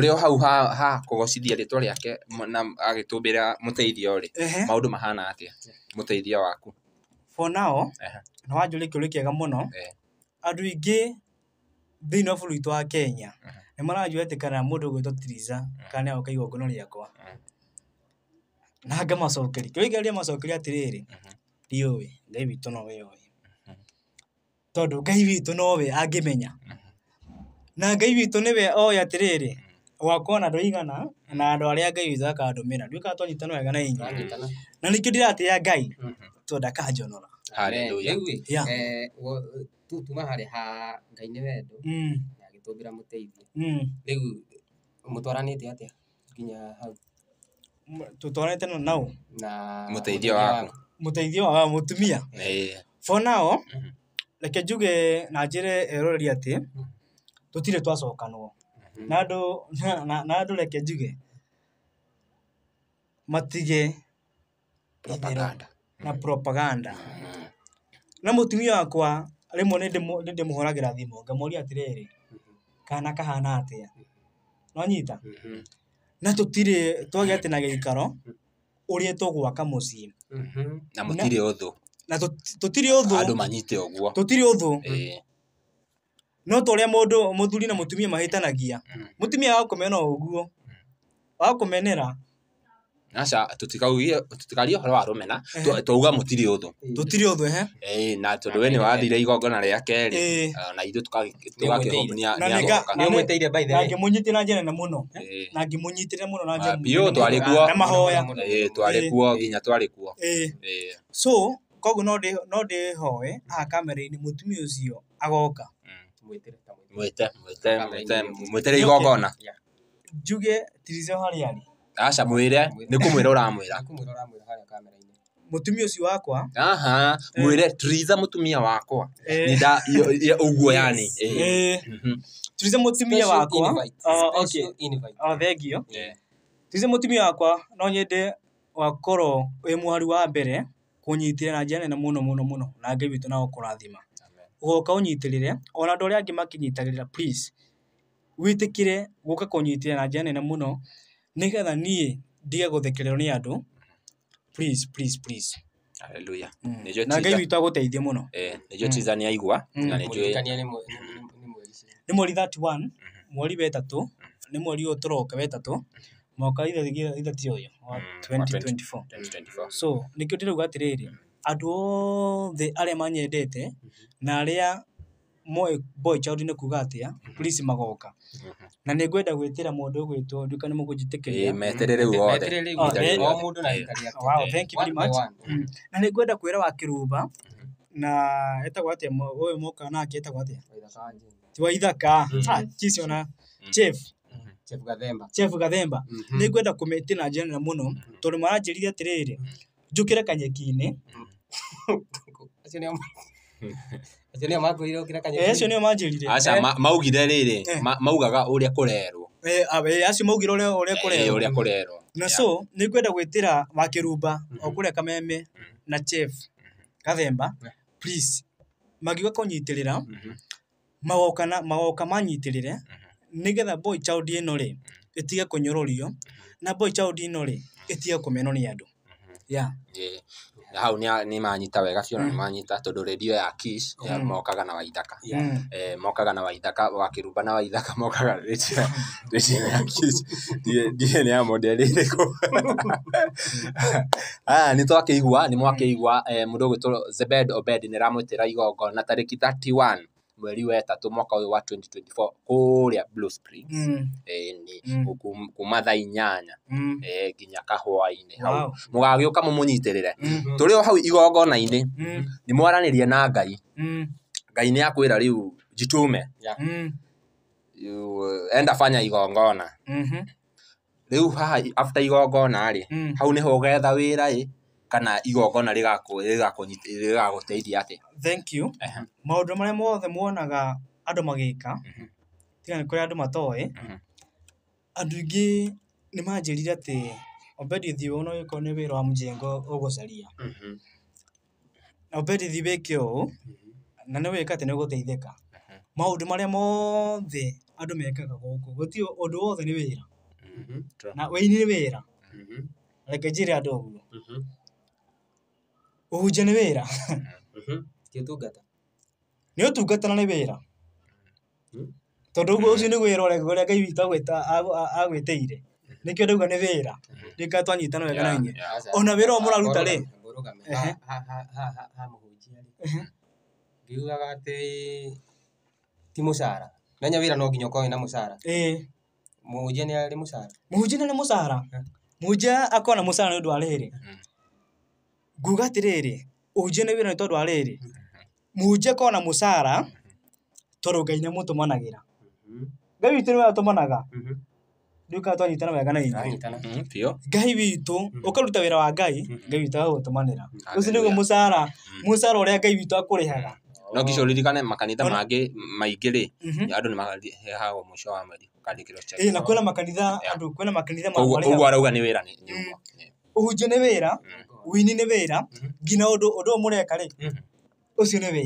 rä o hau ha gocithia rä twa rä ake na tå mbä ra må teithio rä maå ndå mahana atä a må teithia waku nao na wanjå rä kä å rä ega må no andå aingä thä inä wa bå wa kenya nä maranjå etä kana må ndå gwä two tiriza kana nä agoka igongona rĩakwa na ngamacokeria kä rä rä atä rä rä riå ngai witå no we oä tondå ngai witå nowe angä menya na ngai witå nä we oä atä rä rä wakona na ndoigana na andå arä a ngai witå akandå mä ra nduä kana twanyitana wega na inyi na nä kä ndä ratä ya ngai mhm. tondå ndakanjonora eh, tuma harä ha ngai nä wendo mm. na agä tå ngä ra må teithie mm. rä u må twaranä te atä a nginya hau tå twaranä te no naå na må teithio waku må teithio wa må tumia bonao reke njuge na njä re eroreri atä mm-hmm. tå tirä twacokanwo na andũ na reke njuge matige na propaganda na tumia wakwa ra nĩndĩmũhũragĩra thimũ ngamũria atĩrĩrĩ kana kahana atĩa nĩwanyita na tũtirĩ twagĩa atĩ na gĩikaro ũrĩa tũgwaka mũciĩ mhm. na å thå na tirä å andũ manyite tirä å ũthũ no ta ũrĩa mũndũ mũthuri na mũtumia mahĩtanagia mm. mũtumia agakũmena ũguo mm. agakũmenera aca tũtikarie ũhoro wa rũmena eh. twauga mũtirĩ ũthũ tũtirĩ ũthũ ehe eh, na tondũ we nĩ wathire eh. igongona rĩa kerĩ ah, na ithuĩ tũgakĩhomia na ngĩmũnyitĩra njenene mũno na ah, ngĩmũnyitĩra mũno na biũ twarĩ kuo na mahoya twarĩ kuo nginya twarĩ kuo so koguo no ndĩhoe haha kamera-inĩ mũtumia ũcio agoka mwitire ta njuge tirize harĩa arĩ aca mwĩre nĩ kũmwĩra mutumia wakwa aha eh. mwire turiza mutumia wakwa eh. nida uguo yani turize eh. mutumia mhm. wakwa ah, ah, mutumia wakwa no nyende wakorwo mwari wa mbere kunyitire na njira nene muno muno muno na ngai witu nawe kurathima ũgoka unyitirire ona andũ arĩa angĩ makĩnyitagĩrĩra please witikire guka kunyitira na njĩra na mũno, nĩgetha niĩ ndige gũthekererwo ni andũ please please please tiza mm. Na Ngai witũ muno eh nejo mm. Tiza aigwa mm. na nejo ni mori 31 mori mweri wa ĩtatũ mhm. mhm. nĩ mweri ũyũ tũroka wa ĩtatũ mwaka ithatũ ũyũ wa twenty twenty four so nĩkĩo ndĩrauga andũ othe arĩa manyendete, mhm. na arĩa moĩ Boychild nĩ kuuga atĩa, mhm. please magoka. Mhm. Na nĩ ngwenda gwĩtĩra mũndũ ũgwĩtwo nduĩka nĩ mũkũnjĩtĩkĩria. Meterere rĩu othe. O mũndũ na gĩikari gĩake. Wow, thank you very much. Mm. Na nĩ ngwenda kwĩra wa kĩrũmba, na etagwo atĩa ũyũ mũka nake etagwo atĩa? Waithaka. Waithaka. Mm. Ah, ona mm. Chef. Chef Gathemba. Chef Gathemba. Nĩ ngwenda kũmĩtĩra na njĩra nene mũno, tondũ maranjĩrire atĩrĩrĩ, njũkĩre kanyeki-inĩ, acio nio mangwirwo kira kanyeki eh, acio nio manjirire aca maugire riri eh. maugaga uria kurerwo eh, acio maugire uria kurerwo uria kurerwo na so nikwenda gwitira wakirumba okuria mhm. kameme mhm. na chef mhm. kathemba please magiuga kunyitirira magoka na magoka manyitirire nigetha boy child ino ri itige kunyororio na boy child ino ri itige kumenwo ni andu hau nä manyita wega cio na mm. nä manyita tondå redio ya kish mm. mokaga mm. eh, na waithaka mokaga na waithaka wakärumba na waithaka mokaga redio ya kish ndiä nä ya modeli rä kå nä twakä igua nä mwakä igua eh, må ndå å gwä two zebed obed nä ramwä tä ra igongona tarä ki 31 mweri wa tatu mwaka ũyũ wa 2024 kũrĩa Blue Springs mm. e, ni mm. kuma thaa inyanya mm. e, nginya wow. hau wow. mũgagĩũka mũmũnyitĩrĩre mm. tũrĩ o hau igongona ine mm. ni mwaranĩrie na Ngai mm. Ngai ni akwira riu jitume yeah. mm. you, uh, enda fanya igongona mm -hmm. riu haha after igongona ri mm. hau ni hogetha wira wĩra ĩ kana igongona rĩgagũteithia atĩa thank you marä a mothe muonaga andũ magĩka mhm. tiga nĩ kũrĩ andũ matoĩ mhm. andũ aingĩ nĩ manjĩrire atĩ ombedi thiĩ korwo nä wä ra wa mjengo å mhm. na nä wä ka atä na nĩ wĩka atĩ maå ndå marä a mothe andå mekaga gũkũ å ndå wothe nĩ wĩra na wĩini wä ra reke njĩre andũ ũguo uhunjia nä wä ra nä å tungatana nä wä ra tondå guo å cio nä gwä ra å a ngai witå agwä tä ire hmm. nä kä o ndauga nä wä ra rä ka twanyitana wega na inye ona wä ra å må raruta rä ngiugaga atä ti må cara menya wä ra no nginya å korwo na må cara må hunjia nä arä må cara må hunjia nä arä må cara må hunjia akorwo na må cara nä å ndå arä rä nguga atiriri uje nä wira ra nä tondå wa rä rä munjie kona må cara tondå ngai nä må tå managä ra mm-hmm. ngai witå nä we atå managa rä mm-hmm. u kana twanyitana wega na inyuä mm-hmm, ngai witå å karuta wä wa ngai ngai witå agagå tå manä musara å cio nä guo må cara må cara å rä a ngai witå akå rä haga no nginya ririkane makanitha mangä maingä rä andå nä mahehagwo må co wa mweri na kwä na makanitha andå kwä na makanitha koguo arauga nä wä ra å hunjie nä wini nä wä ra mhm. nginya å ndå å må reka rä å cio nä wä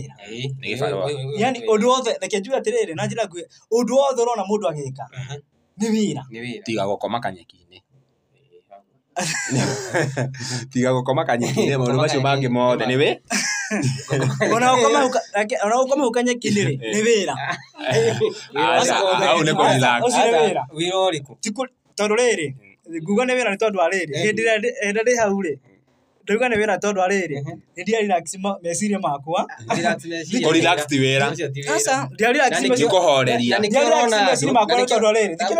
ra å ndå wothe reke njue atä rä rä na njä ra nguä å ndå wothe å rona må ndå agä ka mhm. nä wä ra tiga koma kanyeki-inä tiga gå koma kanyeki-inä maå ndå macio mangä mothe nä wä ona gå koma hå kanyeki-inä rä nä wä ra wä ra å tondå rä rä nguga nä wä ra nä tondå wa rä rä hä ndä ä rä hau rä tuiga nä wä ra tondå arärä nä ndiarä meciria makwa ti wä ra ndiarä relax nä tondå arärä thikä rä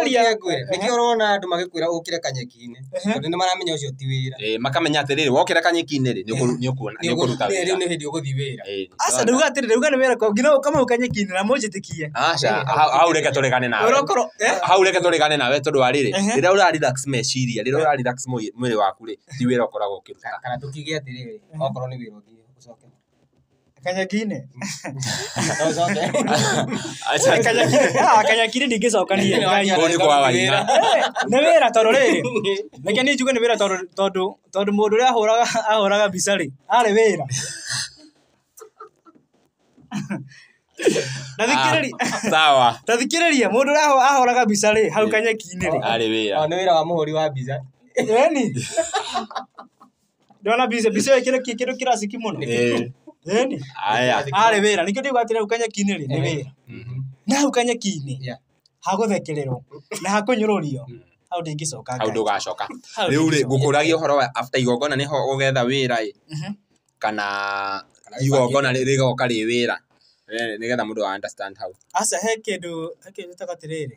ria nä kä rona andå magä kwä ra å kä re kanyeki-inä tondå nä maramenya å ti wä ra makamenya atä rä rä wokä ra kanyeki-inä rä nä å kå ruta wä ra nä hä ndä å gå thiä wä uga nä wä ra nginya å kama na må njä tä kie hau reke tå regane nawe eh? hau reke tå nawe tondå wa rä rä rä a å ra meciria rä rä å rä waku ti wä ra å koragwo tukige atiriri okorwo nä wä ra å thiä å wä ra tondå rä rä reke nä njuge nä wä ra tondå må ndå å rä a raga mbica rä arä wä ra ta thikä rä ria ah, må ndå å rä a ahåraga mbica rä hau kanyakine rä nä wä ra ah, wa må hå ri wa mbica ndona bise bise ä kä rå kä raciki må no arä wä ra nä kä ndä gwatä rä u kanyeki-inä rä na ukanya kanyeki-inä hagå thekä na hakå nyå rå rio mm. hau ndä ngä coka hau ndå gacoka rä u rä ngå after igongona nä ho å getha wä kana igongona rä goka rä wä ra nä getha må understand hau asa he kä ndå he kä ndå tagatä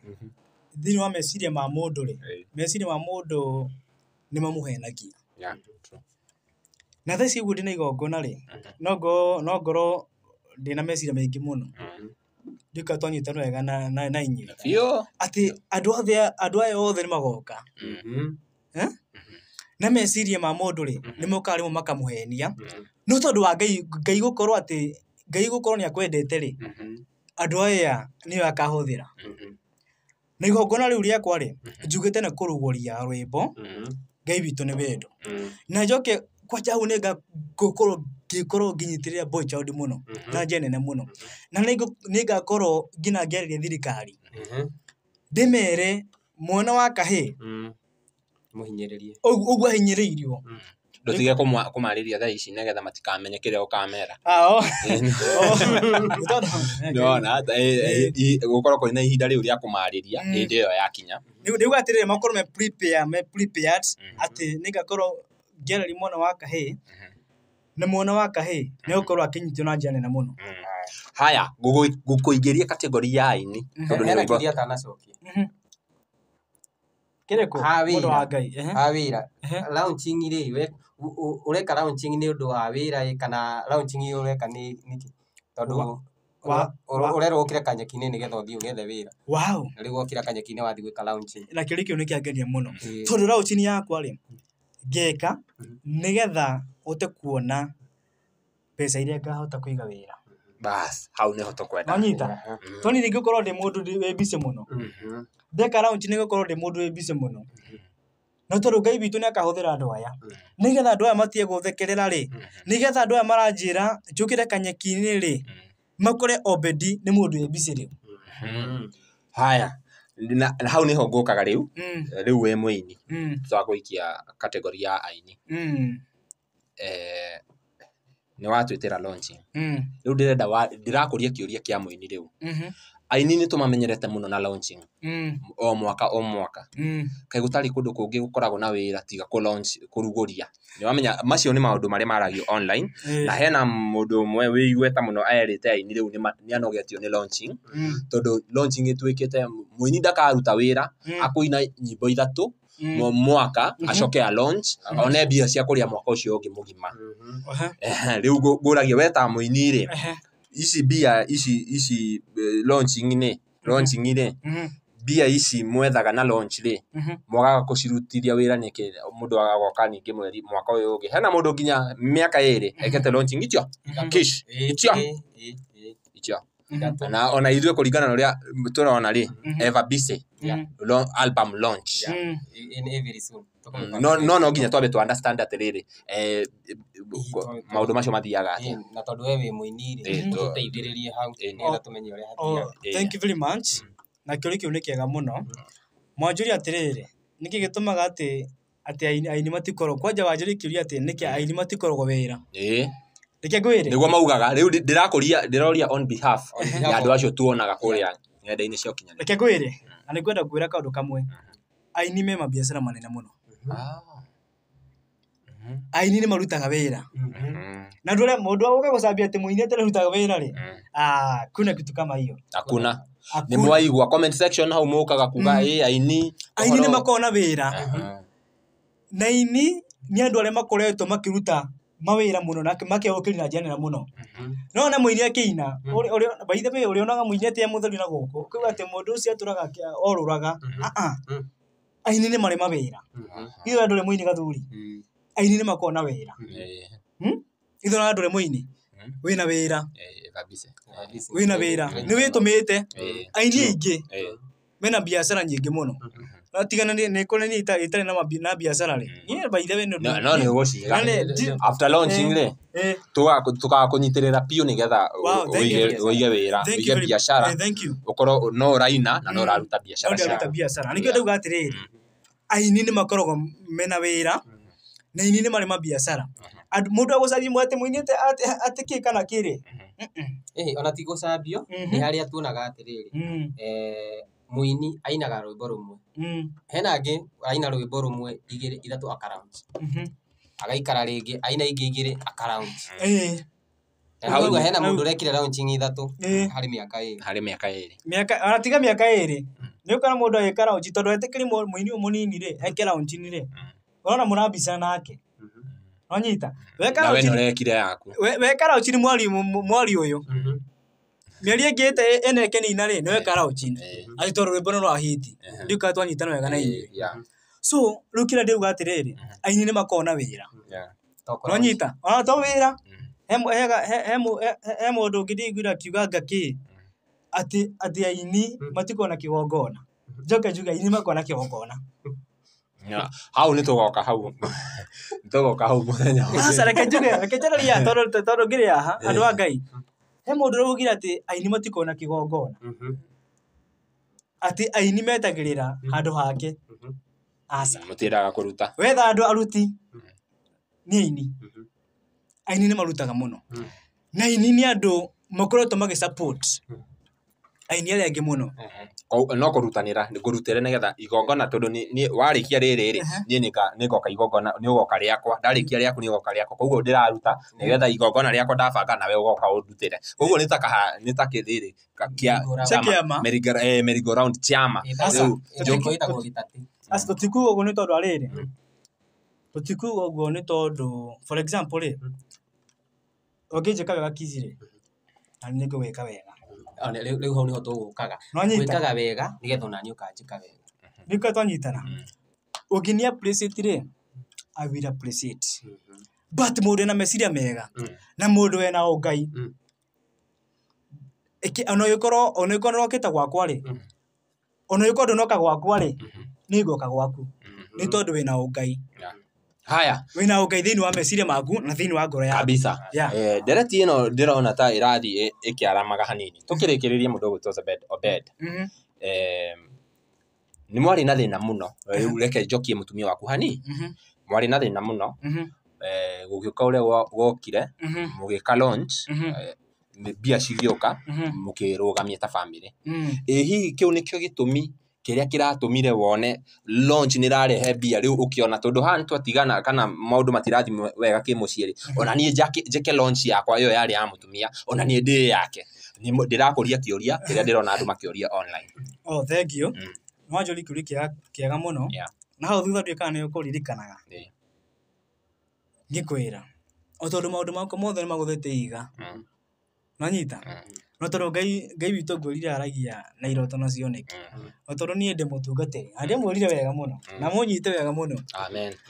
wa meciria ma må ndå rä meciria ma må ndå nä mamå henagia na thaa ici ndina igongona rĩ no ngorwo ndina meciria maingĩ mũno ndika twanyitana wega na inyuĩ atĩ andũ aya othe nĩ magoka mhm. na meciria ma mũndũ rĩ mhm. nĩ mokaga rĩmwe makamũhenia mhm. no tondũ wa ngai gũkorwo atĩ ngai gũkorwo nĩ akwendete rĩ andũ aya nĩo akahũthĩra na igongona rĩu rĩakwa rĩ njugĩte nĩ kũrũgũria rwĩmbo ngai witũ nĩ wendo na njoke kwanja hau nä ngakorwo ngĩkorwo rä boy child mũno mhm. na njenene må no na nä mhm. ngakorwo ngina ngĩarĩria thirikari mere mhm. mwana wa kahä tige kå marä ria thaa ici negetha matikamenye kĩrĩa ũkamera gũkorwo kũrĩ na ihinda ria rĩa kũmaarĩria mm. hĩndĩ yo yakinya rä atĩrĩrĩ makorwo me nä mm. ngakorwo General mwana mhm. mhm. mhm. wa kahii na mwana wa kahii nä gå korwo akinyitio na njä nene må no haya gå kå ingä ria kategori ya aini mwana wa ngai rä ũreka nä å ndå wa wä ra kana ä ũreka nä kä tondå ũrerwo ũkĩre kanyeki-inĩ nĩgetha ũthiĩ ũgethe wĩra rĩu wokĩra kanyeki wathi gwika gwĩka na kĩrĩ kĩu nĩ muno tondu tondũ raũcini yakwa ri ngeka mm-hmm. nigetha hote kuona mbeca iria ngahota kuiga wira bas hau nä hoto kwenda nyita mm-hmm. toni ningä korwo ndä må ndå wä muno må no unchi ne nä de ndä må ndå wä må no no tondå ngai witå nä akahå thä ra andå aya mm-hmm. nä getha andå aya matie gå thekerera rä nä getha andå aya maranjä ra kanyekini kä re kanyeki-inä rä makore obedi nä må ndå wä mbici rä u haya na hau niho ngukaga riu mm. eh, riu we muini mm. thutha wa kuikia kategori ya aini mm. eh, nä watwä tä ra riu ndä renda ndirakå ria kä å ria kä a må ini rä u mm-hmm aini nä tå mamenyerete må no na launching mm. o mwaka o mwaka mm. kaigå tarä kå ndå kå ngä gå koragwo na wä ra tiga kå rugå ria nä wamenya macio nä maå ndå marä maragio online eh. na hena må ndå mwe wä igweta må no erä te aini rä u nä anogetio nä launching mm. tondå launching ä kä te må ini ndakaruta wä ra akå ina nyimbo ithatå Mm. mm. mwaka mm -hmm. acoke a launch mm -hmm. one mbia cia kå rä a mwaka å cio å ngä må gima mm-hmm. eh, rä u ngå ragia weta må ini rä isi bia isi isi euh, launch ngine mhm. launch ngine mhm. bia isi mwethaga na launch ri mhm. mwagaga kucirutithia wira niki mundu agagoka ningi mweri mwaka uyu ungi hena mundu nginya miaka iri ekete launch itio kish itio itio na ona ithuĩ kuringana na ũrĩa tũrona ri ever bise Mm. album launch mm. mm. no no nginya twambe eh, eh, twa understand rä maå ndå macio mathiaga atia na kä we wi muini ri tuteithiririe hau eh, nigetha oh, tumenye uria oh, hathia thank you very much na kiuri ni kiega muno mwanjuri atiriri niki gitumaga ati ati aini aini matikorwo kwanja wanjuri kiuria ati niki aini matikorwo wira reke ngwire niguo maugaga riu ndirakuria ndiroria on behalf ya andu acio tuonaga kuria ng'enda-inĩ cia ũkinyanĩria reke ngwĩre na nä ngwenda kwä ra kaå ndå kamwe aini me mabiacara manene må no aini nä marutaga wä ra mhm. mhm. na ndå rä må ndå agå ka gå cambia atä må ini atä rarutaga wä ra rä mhm. kuna kitu kama hiyo hakuna nä mwaigua hau må kaga kuga ä aini aini nä makoragwo wä ra na ini nä andå arä a makoretwo makä ruta mawira muno na makehukiri mhm. mhm. na njianira muno no na muini akiina baithe be uri onaga muini atia muthuri na guku ukiuga ati mundu ucio aturaga oruraga aini ni mari mawira ithu andå rä må gathuri aini nä makona wira wä ra ithu na andå rä må ini wä na wä ra wä na wä ra nä wä tå mä te aini aingä mena biacara nyingä må no mhm tigananie nikurani itari na biacara ri mm-hmm. no ni ugucigaafter launching ri tugakunyitirira piu nigetha wä wira uige biacara ukorwo eh, no uraina na no uraruta mm. biacara nikio ndauga atiriri mm-hmm. aini nä makoragwo mena ra mm-hmm. na ini nä marä mabiacara må ndå agåcambia ati må inä atä kä kana kä rä ona tigå cambio nä harä a tuonaga atä rä rä muini ainaga rwimbo rumwe mm. hena angĩ aina rwimbo rumwe ithatu igĩrĩ ithatũ akaround mm-hmm. agaikara rĩngĩ aina ingĩ igĩrĩ akaround eh. hauga hena mundu rekire launching ithatu eh. hari miaka mĩaka hari miaka mĩaka miaka aratiga miaka ĩrĩ mm. nĩ ũkona mũndũ agĩka launch tondũ etĩkĩri mũini ũyũ mũnini rĩ eke launching mm. rĩ mm. ũrona mũrambica nake onyita wekara uji nonyita weka launching mweri ũyũ mm-hmm mĩeri ĩngĩ ĩte ĩno ĩkĩnina rĩ nĩwe ikara ũcine atĩ tondũ rwĩmbo nĩ rwa hiti ndiukaga eh. twanyitana wega na inyuĩ eh, so rĩu kĩrĩa ndĩruga atĩrĩrĩ mm-hmm. aini nĩ makoragwo na wĩra no nyita ona to wĩra he mũndũ ũngĩ ndĩiguire akiuganga kĩ mm-hmm. atĩ aini mm-hmm. matikoragwo na kĩgongona njoke njuge aini makoragwo na kĩgongona hau nä tå goka hau tå goka hau må thenya reke njuge reke njarä tondå ngä rä aha eh. andå a ngai he mundu uraugire ati aini matikona kigongona mm-hmm. ati aini metagirira mm-hmm. handu hake mm-hmm. aca kå ruta wetha andu aruti nä aini aini ni marutaga no na aini ni andu makoretwo magi support aini arĩa angĩ mũno no kå rutanä nä kå rutä re nä getha igongona tondå warä kia rä rä rä niä nä igongona nä å goka rä akwa ndarä kia rä aku nä å goka akwa koguo ndä raruta nä igongona rä akwa ndabanga nawe å goka å ndutä re koguo nä nä ta kä rä rä ciama tå tikuga å guo nä tondå arä rä tå tikuga å guo nä tondå rä å ngä njä ka wega kizirä na nä ngå gwä ka wega rä u hau nä ho tå gå kaga gwä kaga wega nä ona nä å kanjä ka wega nä kwa twanyitana å ngä nä rä i will appreciate but må ndå na meciria mega na må ndå wena å ngai ona å ona å korwo kä ta gwakwa rä ona å korwo ndå noka gwakwa rä nä ngoka gwaku nä tondå we na å ngai haya wina ugai thini wa meciria maku na thini wa ngoro ya kabisa yeah. eh, ndereti ino ndirona ta irathi ikiaramaga hanini tukirikiririe mundu ugwitwo obed mm-hmm. eh, ni mwari na thina muno reke njokie mutumia waku hani mwari na thĩna mũno mm-hmm. mm-hmm. mm-hmm. eh, gũgĩũka ũrĩa gokire mugika launch eh, mbia cigĩũka mũkĩrũgamia ta bamĩrĩ ĩ hihi kĩu nĩkĩo gĩtũmi kiria kiratũmire wone launch nä rarehe mbia rä u å kä ona tondå haha nä twatigana kana maå ndå matirathi wega kä må ciä rä ona niä njäke launch yakwa ä yo yarä ya må tumia ona niä ndä yake ndä rakå ria kä å ria kä rä a ndä rona andå makä å ria online oh, thank you ri kä å ria kä må no na hau thutha nduä kana nä å kå ririkanaga yeah. ngä kwä ra o tondå maå ndå mothe nä magå iga mm. manyita mm no tondå ngai witå nguårire aragia na iroto no cioneke no mm-hmm. tondå niä ndä må tungatä ri andä mwårire wega må no mm-hmm. na må nyite wega må no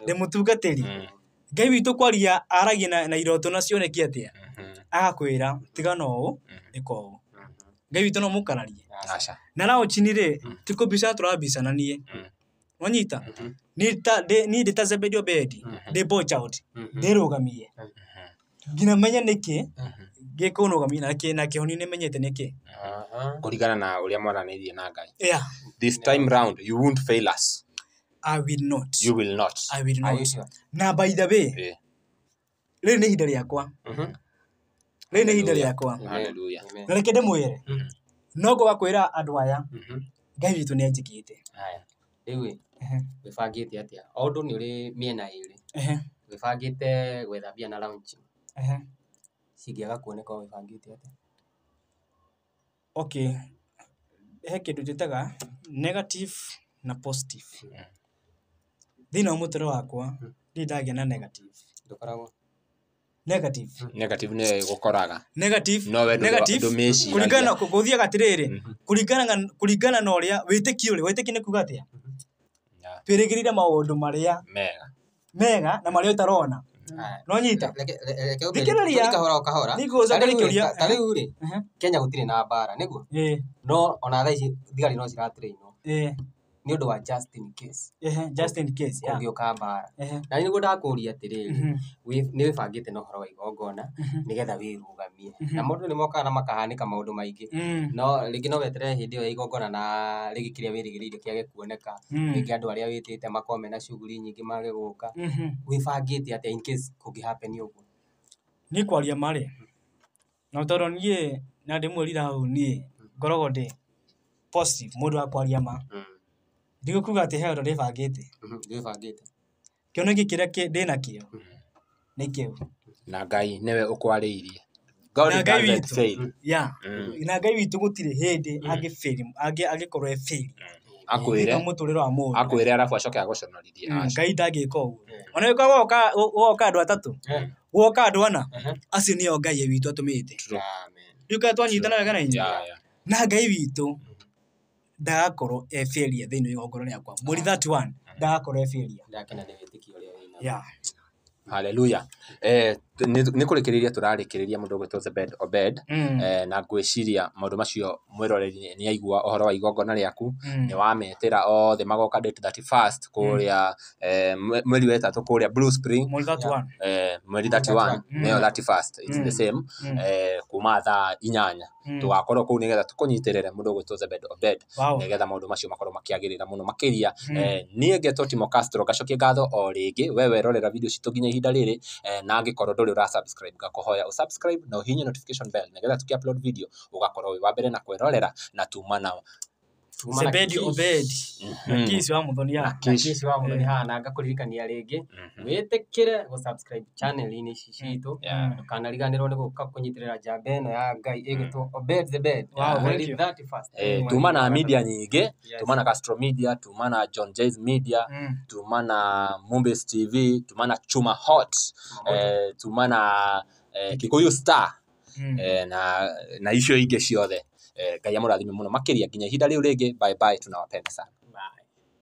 ndä må tungatä ri mm-hmm. ngai witå kwaria aragia na iroto no cioneki atä a agakwä ra tiga no å nä koå ngai witå no må kararie na naå chini rä ti kå mbica tå rambicananie wanyita niä ndä ta zebedio bedi ndä ndä rå gamie nginya menya nä kä gikunuga mina na kihoni ni menyete niki kuringana na uria mwaranirie na ngai yeah this time round you won't fail us i will not you will not i will not na by the way rä nä ihinda rä mm-hmm. nä ihinda rä mm-hmm. mm-hmm. na reke ndä mwä no ngå gakwä ra andå aya ngai witå nä anjikä te rä wä bangä te atä a å ndå nä å rä mĩena ä rä wä bangä te na cingĩaga kuoneka ũbangĩte atĩa? Okay, he kĩndũ njĩtaga negative na positive. Thĩiniĩ wa mũtũũrĩre wakwa hmm. ndirĩ ndagĩa na negative. Ndũkoragwo? Negative. Hmm. Negative nĩyo ĩgũkoraga. Negative. No we ndũmĩciragia. Kũringana gũthiaga atĩrĩrĩ, hmm. kũringana kũringana na ũrĩa wĩtĩkio ũrĩ, wĩtĩkio nĩ kuuga atĩa? Wĩrĩgĩrĩre maũndũ marĩa mega na marĩa ũtarona no nyita thikĩrĩria kahora kahora ta rĩu rĩ eh, eh. kenya tirä na mbara nä nĩguo eh. no ona thaa thigari no ciratrainwo nä å ndå wa just in case å ka nä guo ndakå ria atä rä nä wä bangä te na å mm-hmm. horo wa igongona nä getha wä rå na må ndå nä mokaga na makahanä ka maå ndå maingä mm. no rä ngä no weterere hä ndä ä yo ya igongona na rä gä kä rä a wä rä gä rä ire kä age kuoneka mm. rä ngä andå arä a wä tä te makome na cuguri nyingä mage gå ka mm-hmm. wä bangä te atä kå ngä hapeni å guo niä kwaria marä na tondå niä na ndä mwä rira niä ngoragwo ndä må ndå wa kwaria ma mm ndigukuga atä he å ndå ndä bangä te mhm, ndä bangä te kä onä gä kä rä ndä na mhm. kä o nä kä o na ngai nä we å kwarä irie na ngai witå na ngai witå gå tirä hä ndä angä korwo ebäri akwire muturire mm. wa mundu mm. akwire arafu acoke aguconoririe ngai ndangika uguo ona wika woka andu atatu woka andu ana acio nio ngai witu atumite riu kaa twanyitana wega na inyuĩ na ngai witũ ndagakorwo e failure thä inä igongoro rä akwa må ri ah. ndagakorwo e failure ndakinyanä wä tä kio å rä nä kå rä kä rä ria tå rarä kä rä ria må ndå gwätwo obed mm. eh, na ngwä ciria maå ndå macio mwäroreri nä aigua å horo wa igongona rä aku mm. nä wametä ra othe magoka kå rä a mweri wetatå kå rä a mweri nä eh, mm. eh, kuma thaa inyanya tå gakorwo kå u nä getha tå kå nyitä rä re må ndå gwä two nä getha maå ndå macio makorwo makä rä ra må no makä ria niä ngetwo timo ngacokia ngatho o rä ngä we werorera video citå nginya ihinda rä rä na angä korwo uri ura subscribe ngakuhoya å na å notification nä getha tå kä video gakorwo wä wa mbere na kwirorera na tuma nao sebedi obedi nakisi mm-hmm. wa muthoni nakisi wa muthoni haha mm-hmm. na ngakuririkania ringi mm-hmm. witikire gu subscribe channel ini ici citu ndukanariganirwo ni guka kunyitirira njamba ino ya ngai igitwo obed zebed eh, tuma na media nyingi tuma na Castro media tuma na John Jays media mm. tuma na Mumbes TV tuma na Chuma Hot eh, tuma na eh, Kikuyu Star mm. na na icio ingi ciothe Eh, ngai amũrathime mũno makĩria nginya ihinda rĩu rĩngĩ bye bye tunawapenda sana